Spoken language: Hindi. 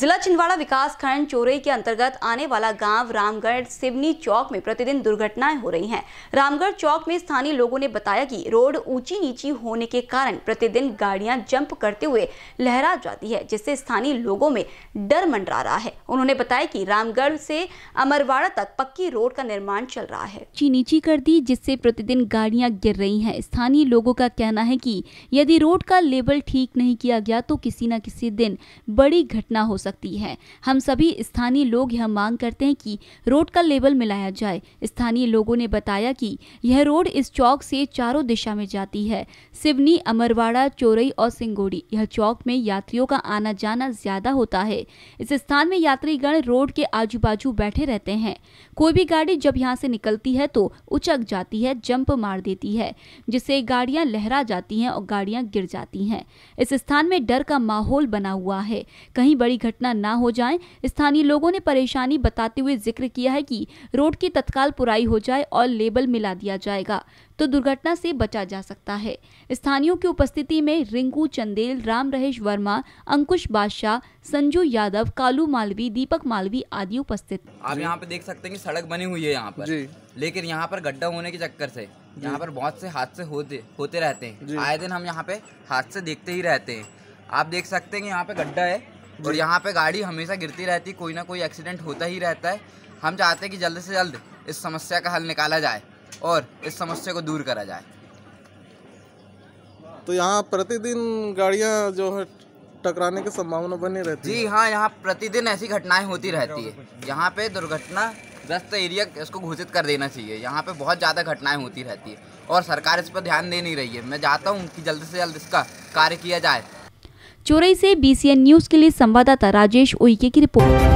जिला छिंदवाड़ा विकास खंड चोरई के अंतर्गत आने वाला गांव रामगढ़ सिवनी चौक में प्रतिदिन दुर्घटनाएं हो रही हैं रामगढ़ चौक में स्थानीय लोगों ने बताया कि रोड ऊंची नीची होने के कारण प्रतिदिन गाड़ियां जंप करते हुए लहरा जाती है जिससे स्थानीय लोगों में डर मंडरा रहा है उन्होंने बताया की रामगढ़ से अमरवाड़ा तक पक्की रोड का निर्माण चल रहा है ऊंची नीची कर दी जिससे प्रतिदिन गाड़ियाँ गिर रही है स्थानीय लोगों का कहना है की यदि रोड का लेवल ठीक नहीं किया गया तो किसी न किसी दिन बड़ी घटना हो सकती है हम सभी स्थानीय लोग यह मांग करते हैं कि रोड का लेवल मिलाया जाए स्थानीय लोगों ने बताया कि यह रोड इस चौक से चारों दिशा में जाती है सिवनी अमरवाड़ा चोरई और सिंगोड़ी यह चौक में यात्रियों का आना जाना ज्यादा होता है इस स्थान में यात्रीगण रोड के आजू बाजू बैठे रहते हैं कोई भी गाड़ी जब यहाँ से निकलती है तो उचक जाती है जंप मार देती है जिससे गाड़ियां लहरा जाती हैं और गाड़ियां गिर जाती हैं इस स्थान में डर का माहौल बना हुआ है कहीं बड़ी घटना दुर्घटना न हो जाए स्थानीय लोगों ने परेशानी बताते हुए जिक्र किया है कि रोड की तत्काल पुराई हो जाए और लेबल मिला दिया जाएगा तो दुर्घटना से बचा जा सकता है स्थानियों की उपस्थिति में रिंकू चंदेल राम रहेश वर्मा अंकुश बादशाह संजू यादव कालू मालवी दीपक मालवी आदि उपस्थित आप यहाँ पे देख सकते हैं कि सड़क बनी हुई है यहाँ पर लेकिन यहाँ पर गड्ढा होने के चक्कर से यहाँ पर बहुत से हादसे होते होते रहते हैं आए दिन हम यहाँ पे हादसे देखते ही रहते हैं आप देख सकते हैं यहाँ पे गड्ढा है और यहाँ पे गाड़ी हमेशा गिरती रहती है कोई ना कोई एक्सीडेंट होता ही रहता है हम चाहते हैं कि जल्द से जल्द इस समस्या का हल निकाला जाए और इस समस्या को दूर करा जाए तो यहाँ प्रतिदिन गाड़ियाँ जो है टकराने की संभावना बनी रहती जी हाँ यहाँ प्रतिदिन ऐसी घटनाएं होती रहती है यहाँ पे दुर्घटना ग्रस्त एरिया इसको घोषित कर देना चाहिए यहाँ पे बहुत ज़्यादा घटनाएं होती रहती है और सरकार इस पर ध्यान दे नहीं रही है मैं चाहता हूँ कि जल्द से जल्द इसका कार्य किया जाए चोरई से बीसीएन न्यूज के लिए संवाददाता राजेश उइके की रिपोर्ट